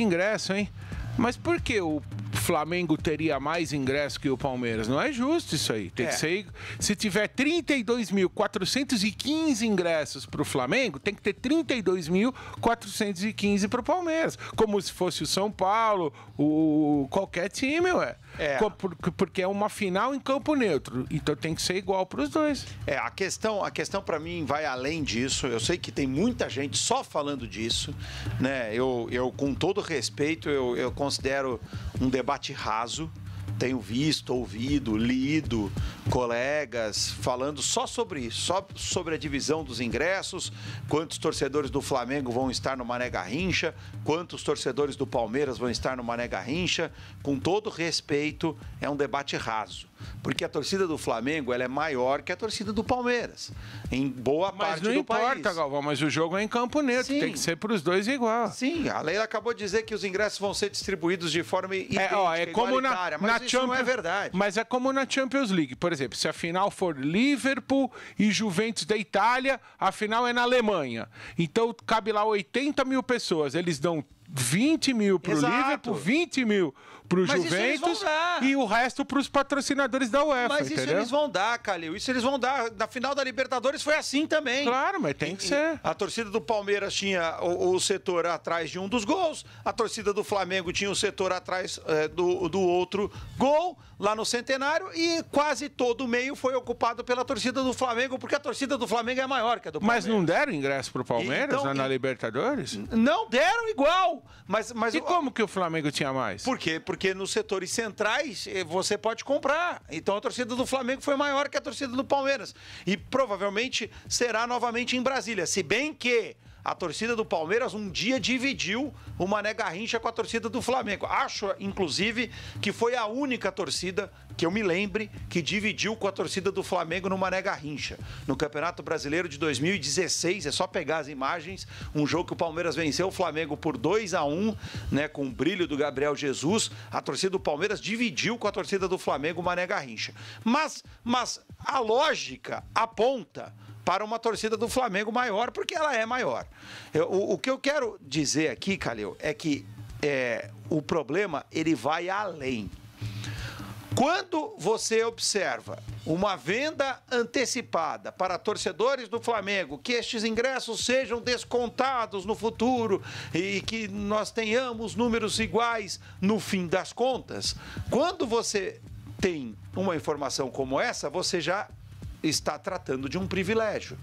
ingresso, hein? Mas por que o Flamengo teria mais ingresso que o Palmeiras. Não é justo isso aí. Tem é. que ser. Se tiver 32.415 ingressos para o Flamengo, tem que ter 32.415 para o Palmeiras. Como se fosse o São Paulo, o qualquer time, ué. É. Porque é uma final em campo neutro. Então tem que ser igual para os dois. É, a questão, a questão para mim vai além disso. Eu sei que tem muita gente só falando disso. Né? Eu, eu com todo respeito, eu, eu considero um debate raso. Tenho visto, ouvido, lido colegas falando só sobre isso, só sobre a divisão dos ingressos, quantos torcedores do Flamengo vão estar no Mané Garrincha, quantos torcedores do Palmeiras vão estar no Mané Garrincha. Com todo respeito, é um debate raso. Porque a torcida do Flamengo ela é maior que a torcida do Palmeiras. Em boa mas parte do país. Mas não importa, Galvão, mas o jogo é em Campo Neto. Sim. Tem que ser para os dois igual. Sim, a Leila acabou de dizer que os ingressos vão ser distribuídos de forma idêntica, é, ó, é como na, mas na isso Champions, não é verdade. Mas é como na Champions League. Por exemplo, se a final for Liverpool e Juventus da Itália, a final é na Alemanha. Então cabe lá 80 mil pessoas. Eles dão 20 mil para o Liverpool, 20 mil para o Juventus e o resto para os patrocinadores da UEFA. Mas isso eles vão dar, Calil. Isso eles vão dar. Na final da Libertadores foi assim também. Claro, mas tem que e, ser. A torcida do Palmeiras tinha o, o, setor atrás de um dos gols, a torcida do Flamengo tinha o setor atrás é, do, do outro gol lá no Centenário e quase todo o meio foi ocupado pela torcida do Flamengo, porque a torcida do Flamengo é maior que a do Palmeiras. Mas não deram ingresso para o Palmeiras então, na, na Libertadores? Não deram igual. Mas, mas e o... como que o Flamengo tinha mais? Por quê? Porque nos setores centrais eh, você pode comprar. Então a torcida do Flamengo foi maior que a torcida do Palmeiras. E provavelmente será novamente em Brasília. Se bem que a torcida do Palmeiras um dia dividiu o Mané Garrincha com a torcida do Flamengo. Acho, inclusive, que foi a única torcida que eu me lembre que dividiu com a torcida do Flamengo no Mané Garrincha. No Campeonato Brasileiro de 2016, é só pegar as imagens, um jogo que o Palmeiras venceu o Flamengo por 2 a 1 né, com o brilho do Gabriel Jesus. A torcida do Palmeiras dividiu com a torcida do Flamengo o Mané Garrincha. Mas, mas a lógica aponta para uma torcida do Flamengo maior, porque ela é maior. Eu, o, o, que eu quero dizer aqui, Calil, é que é, o problema ele vai além. Quando você observa uma venda antecipada para torcedores do Flamengo, que estes ingressos sejam descontados no futuro e que nós tenhamos números iguais no fim das contas, quando você tem uma informação como essa, você já está tratando de um privilégio.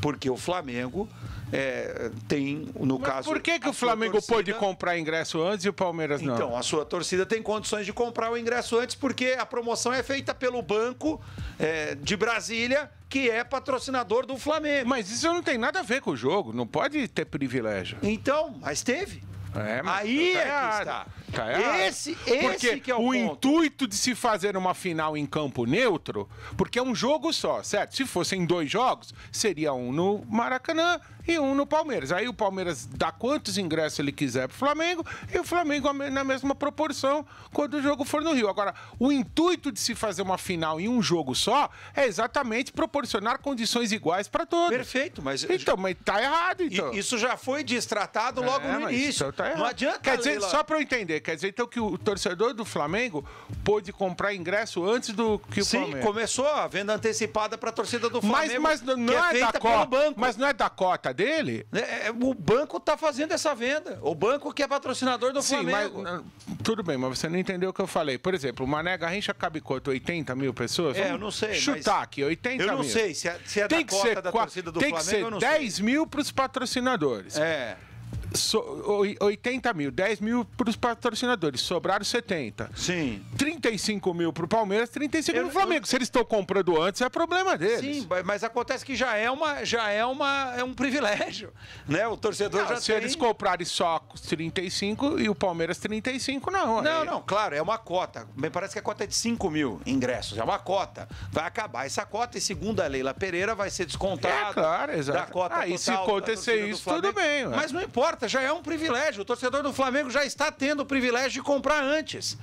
Porque o Flamengo é, tem, no Mas caso. Por que, que o Flamengo torcida... pôde comprar ingresso antes e o Palmeiras não? Então, a sua torcida tem condições de comprar o ingresso antes, porque a promoção é feita pelo Banco é, de Brasília, que é patrocinador do Flamengo. Mas isso não tem nada a ver com o jogo, não pode ter privilégio. Então, mas teve. É, mas Aí tá é que está. Caiado. Esse, esse porque que é o, o intuito de se fazer uma final em campo neutro, porque é um jogo só, certo? Se fossem dois jogos, seria um no Maracanã e um no Palmeiras. Aí o Palmeiras dá quantos ingressos ele quiser pro Flamengo e o Flamengo na mesma proporção quando o jogo for no Rio. Agora, o intuito de se fazer uma final em um jogo só é exatamente proporcionar condições iguais para todos. Perfeito, mas Então, mas tá errado então. Isso já foi destratado é, logo é, no início. Então tá não adianta Quer dizer, só para eu entender, Quer dizer, então, que o torcedor do Flamengo pôde comprar ingresso antes do que o Sim, Sim, começou a venda antecipada para a torcida do Flamengo. Mas, mas não é, é da cota. Mas não é da cota dele? É, é o banco está fazendo essa venda. O banco que é patrocinador do Sim, Flamengo. Mas, tudo bem, mas você não entendeu o que eu falei. Por exemplo, o Mané Garrincha Cabicoto, 80 mil pessoas? É, eu não sei. Chutar aqui, 80 mil. Eu não mil. sei se é, se é da cota da torcida do Flamengo. Tem que ser 10 mil para os patrocinadores. É. So, 80 mil, 10 mil para os patrocinadores, sobraram 70. Sim. 35 mil para o Palmeiras, 35 mil para o Flamengo. Eu... Se eles estão comprando antes, é problema deles. Sim, mas acontece que já é, uma, já é, uma, é um privilégio. Né? O torcedor não, já se tem... eles comprarem só 35 e o Palmeiras 35, não. Não, aí... não, claro, é uma cota. Me parece que a cota é de 5 mil ingressos, é uma cota. Vai acabar essa cota e segundo a Leila Pereira vai ser descontada. É, claro, exato. Da cota ah, total, e se acontecer isso, tudo bem. Mas não importa já é um privilégio. O torcedor do Flamengo já está tendo o privilégio de comprar antes,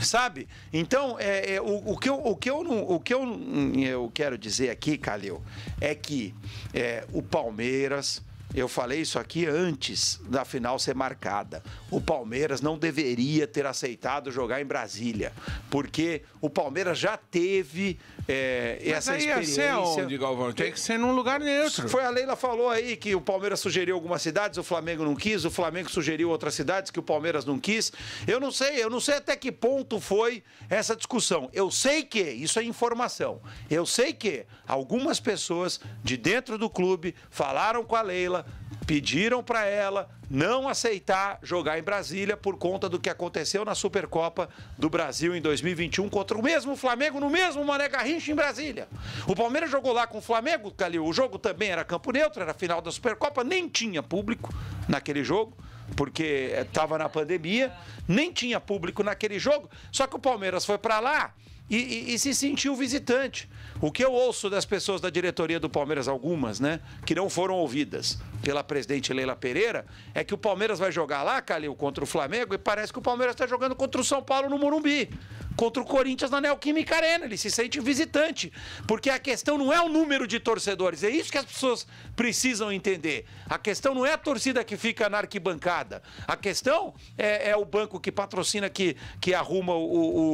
sabe? Então, é, é o, o, que eu, o que, eu, o que eu, hum, eu quero dizer aqui, Calil, é que é, o Palmeiras, eu falei isso aqui antes da final ser marcada. O Palmeiras não deveria ter aceitado jogar em Brasília, porque o Palmeiras já teve é, essa aí experiência. onde, Galvão? Tem que ser num lugar neutro. Foi a Leila falou aí que o Palmeiras sugeriu algumas cidades, o Flamengo não quis, o Flamengo sugeriu outras cidades que o Palmeiras não quis. Eu não sei, eu não sei até que ponto foi essa discussão. Eu sei que, isso é informação, eu sei que algumas pessoas de dentro do clube falaram com a Leila ela, pediram para ela não aceitar jogar em Brasília por conta do que aconteceu na Supercopa do Brasil em 2021 contra o mesmo Flamengo no mesmo Mané Garrincha em Brasília. O Palmeiras jogou lá com o Flamengo, ali. O jogo também era campo neutro, era final da Supercopa, nem tinha público naquele jogo porque estava eh, na pandemia, nem tinha público naquele jogo. Só que o Palmeiras foi para lá e, e, e, se sentiu visitante. O que eu ouço das pessoas da diretoria do Palmeiras, algumas, né, que não foram ouvidas pela presidente Leila Pereira, é que o Palmeiras vai jogar lá, Calil, contra o Flamengo, e parece que o Palmeiras está jogando contra o São Paulo no Morumbi contra o Corinthians na Neoquímica Arena. Ele se sente visitante. Porque a questão não é o número de torcedores, é isso que as pessoas precisam entender. A questão não é a torcida que fica na arquibancada. A questão é, é o banco que patrocina, que, que arruma o, o,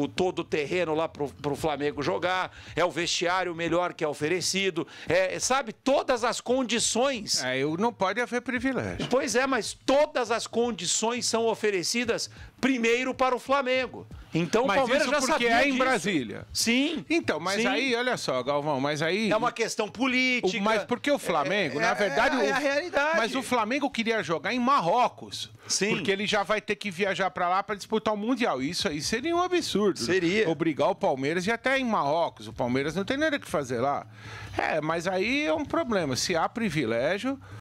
o, o todo o terreno lá pro, o Flamengo jogar, é o vestiário melhor que é oferecido, é, sabe, todas as condições. É, não pode haver privilégio. Pois é, mas todas as condições são oferecidas primeiro para o Flamengo. Então o Palmeiras já porque sabia é em disso. Brasília. Sim. Então, mas Sim. aí, olha só, Galvão, mas aí. É uma questão política. mas porque o Flamengo, é, na é, verdade. É, é a realidade. Mas o Flamengo queria jogar em Marrocos. Sim. Porque ele já vai ter que viajar para lá para disputar o Mundial. Isso aí seria um absurdo. Seria. Obrigar o Palmeiras e até em Marrocos. O Palmeiras não tem nada que fazer lá. É, mas aí é um problema. Se há privilégio,